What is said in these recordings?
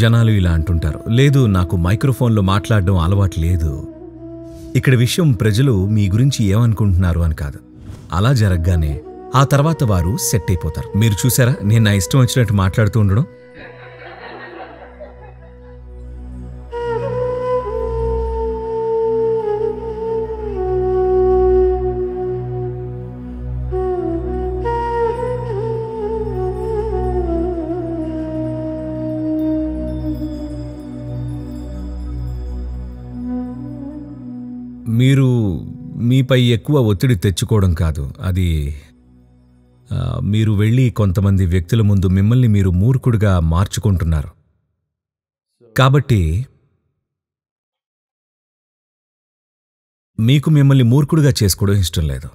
జనాలు ఇలా అంటుంటారు లేదు నాకు మైక్రోఫోన్లో మాట్లాడడం అలవాటు లేదు ఇక్కడ విషయం ప్రజలు మీ గురించి ఏమనుకుంటున్నారు అని కాదు అలా జరగగానే ఆ తర్వాత వారు సెట్ అయిపోతారు మీరు చూసారా నేను నా ఇష్టం వచ్చినట్టు మాట్లాడుతూ ఉండడం మీపై ఎక్కువ ఒత్తిడి తెచ్చుకోవడం కాదు అది మీరు వెళ్ళి కొంతమంది వ్యక్తుల ముందు మిమ్మల్ని మీరు మూర్ఖుడిగా మార్చుకుంటున్నారు కాబట్టి మీకు మిమ్మల్ని మూర్ఖుడిగా చేసుకోవడం ఇష్టం లేదు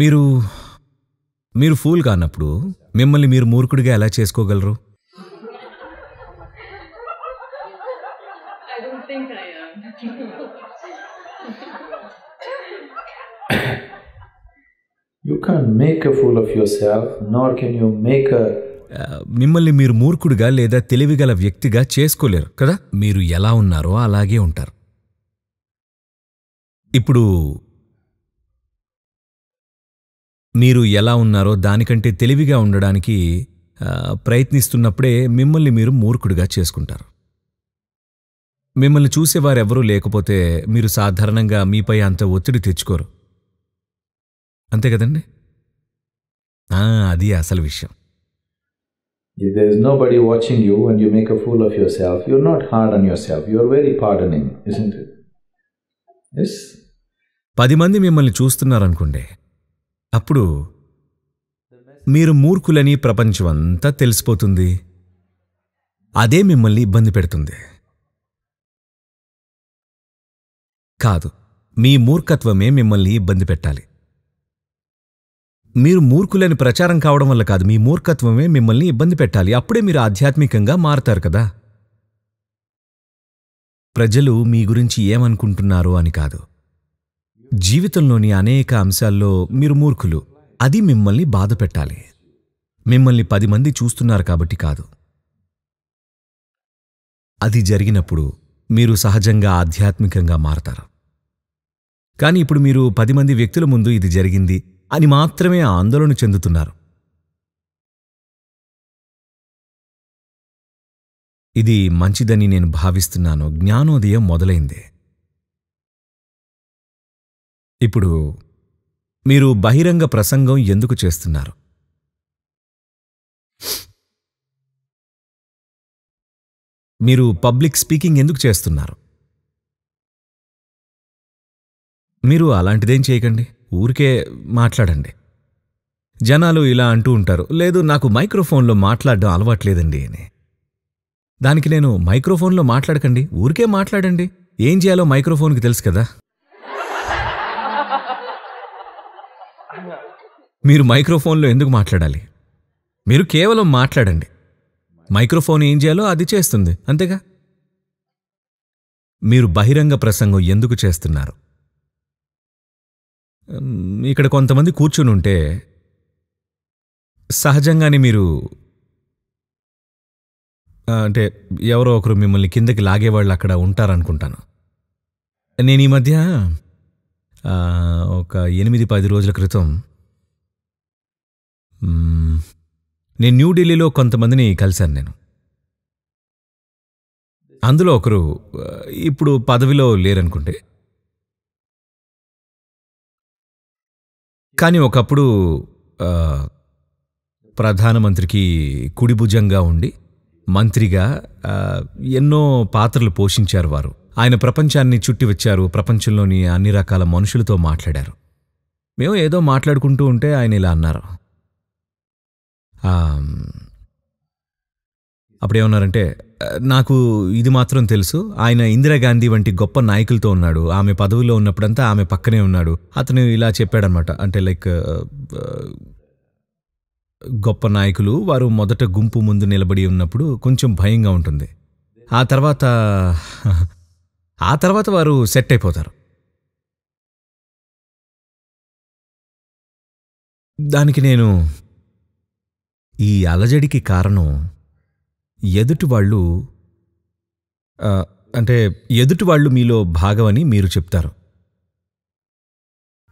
మీరు మీరు ఫూల్ కానప్పుడు మిమ్మల్ని మీరు మూర్ఖుడిగా ఎలా చేసుకోగలరు you can make a fool of nor can you make మిమ్మల్ని మీరు మూర్ఖుడుగా లేదా తెలివిగల వ్యక్తిగా చేసుకోలేరు కదా మీరు ఎలా ఉన్నారో అలాగే ఉంటారు ఇప్పుడు మీరు ఎలా ఉన్నారో దానికంటే తెలివిగా ఉండడానికి uh, ప్రయత్నిస్తున్నప్పుడే మిమ్మల్ని మీరు మూర్ఖుడిగా చేసుకుంటారు మిమ్మల్ని చూసేవారెవరూ లేకపోతే మీరు సాధారణంగా మీపై అంత ఒత్తిడి తెచ్చుకోరు అంతే కదండి అది అసలు విషయం If there is nobody watching you and you make a fool of yourself, you're not hard on yourself, you're very pardoning, isn't it? Yes? పది మంది మిమ్మల్ని చూస్తున్నారనుకోండి అప్పుడు మీరు మూర్ఖులని ప్రపంచం అంతా తెలిసిపోతుంది అదే మిమ్మల్ని ఇబ్బంది పెడుతుంది కాదు మీ మూర్ఖత్వమే మిమ్మల్ని ఇబ్బంది పెట్టాలి మీరు మూర్ఖులని ప్రచారం కావడం వల్ల కాదు మీ మూర్ఖత్వమే మిమ్మల్ని ఇబ్బంది పెట్టాలి అప్పుడే మీరు ఆధ్యాత్మికంగా మారతారు కదా ప్రజలు మీ గురించి ఏమనుకుంటున్నారు అని కాదు జీవితంలోని అనేక అంశాల్లో మీరు మూర్ఖులు అది మిమ్మల్ని బాధ పెట్టాలి మిమ్మల్ని పది మంది చూస్తున్నారు కాబట్టి కాదు అది జరిగినప్పుడు మీరు సహజంగా ఆధ్యాత్మికంగా మారతారు కానీ ఇప్పుడు మీరు పది మంది వ్యక్తుల ముందు ఇది జరిగింది అని మాత్రమే ఆందోళన చెందుతున్నారు ఇది మంచిదని నేను భావిస్తున్నాను జ్ఞానోదయం మొదలైందే ఇప్పుడు మీరు బహిరంగ ప్రసంగం ఎందుకు చేస్తున్నారు మీరు పబ్లిక్ స్పీకింగ్ ఎందుకు చేస్తున్నారు మీరు అలాంటిదేం చేయకండి ఊరికే మాట్లాడండి జనాలు ఇలా అంటూ ఉంటారు లేదు నాకు మైక్రోఫోన్లో మాట్లాడడం అలవాట్లేదండి అని దానికి నేను మైక్రోఫోన్లో మాట్లాడకండి ఊరికే మాట్లాడండి ఏం చేయాలో మైక్రోఫోన్కి తెలుసు కదా మీరు మైక్రోఫోన్లో ఎందుకు మాట్లాడాలి మీరు కేవలం మాట్లాడండి మైక్రోఫోన్ ఏం చేయాలో అది చేస్తుంది అంతేగా మీరు బహిరంగ ప్రసంగం ఎందుకు చేస్తున్నారు ఇక్కడ కొంతమంది కూర్చుని ఉంటే సహజంగానే మీరు అంటే ఎవరో ఒకరు మిమ్మల్ని కిందకి లాగేవాళ్ళు అక్కడ ఉంటారనుకుంటాను నేను ఈ మధ్య ఒక ఎనిమిది పది రోజుల క్రితం నేను న్యూఢిల్లీలో కొంతమందిని కలిశాను నేను అందులో ఒకరు ఇప్పుడు పదవిలో లేరనుకుంటే కానీ ఒకప్పుడు ప్రధానమంత్రికి కుడిభుజంగా ఉండి మంత్రిగా ఎన్నో పాత్రలు పోషించారు వారు ఆయన ప్రపంచాన్ని చుట్టి వచ్చారు ప్రపంచంలోని అన్ని రకాల మనుషులతో మాట్లాడారు మేము ఏదో మాట్లాడుకుంటూ ఉంటే ఆయన ఇలా అన్నారు అప్పుడేమన్నారంటే నాకు ఇది మాత్రం తెలుసు ఆయన ఇందిరాగాంధీ వంటి గొప్ప నాయకులతో ఉన్నాడు ఆమె పదవిలో ఉన్నప్పుడంతా ఆమె పక్కనే ఉన్నాడు అతను ఇలా చెప్పాడనమాట అంటే లైక్ గొప్ప నాయకులు వారు మొదట గుంపు ముందు నిలబడి ఉన్నప్పుడు కొంచెం భయంగా ఉంటుంది ఆ తర్వాత ఆ తర్వాత వారు సెట్ అయిపోతారు దానికి నేను ఈ అలజడికి కారణం ఎదుటివాళ్ళు అంటే ఎదుటివాళ్ళు మీలో భాగమని మీరు చెప్తారు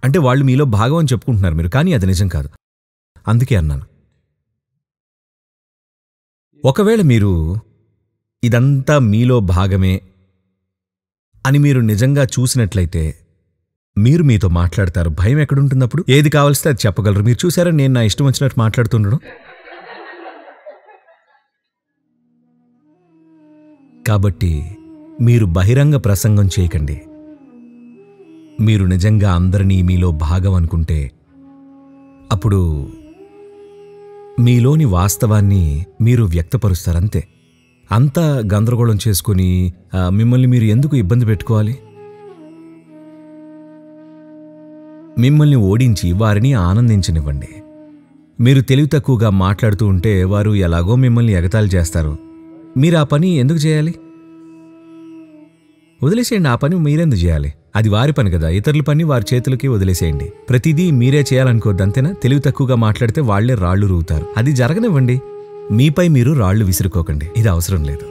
అంటే వాళ్ళు మీలో భాగం అని చెప్పుకుంటున్నారు మీరు కానీ అది నిజం కాదు అందుకే అన్నాను ఒకవేళ మీరు ఇదంతా మీలో భాగమే అని మీరు నిజంగా చూసినట్లయితే మీరు మీతో మాట్లాడతారు భయం ఎక్కడుంటున్నప్పుడు ఏది కావాల్సి అది చెప్పగలరు మీరు చూసారా నేను నా ఇష్టం వచ్చినట్టు మాట్లాడుతుండడం కాబట్టి మీరు బహిరంగ ప్రసంగం చేయకండి మీరు నిజంగా అందరినీ మీలో భాగం అనుకుంటే అప్పుడు మీలోని వాస్తవాన్ని మీరు వ్యక్తపరుస్తారంతే అంతా గందరగోళం చేసుకుని మిమ్మల్ని మీరు ఎందుకు ఇబ్బంది పెట్టుకోవాలి మిమ్మల్ని ఓడించి వారిని ఆనందించనివ్వండి మీరు తెలివి తక్కువగా మాట్లాడుతూ ఉంటే వారు ఎలాగో మిమ్మల్ని ఎగతాళి చేస్తారు మీరు ఆ పని ఎందుకు చేయాలి వదిలేసేయండి ఆ పని మీరెందుకు చేయాలి అది వారి పని కదా ఇతరుల పని వారి చేతులకి వదిలేసేయండి ప్రతిదీ మీరే చేయాలనుకోద్దు అంతేనా తెలివి తక్కువగా మాట్లాడితే వాళ్లే రాళ్లు రూగుతారు అది జరగనివ్వండి మీపై మీరు రాళ్లు విసురుకోకండి ఇది అవసరం లేదు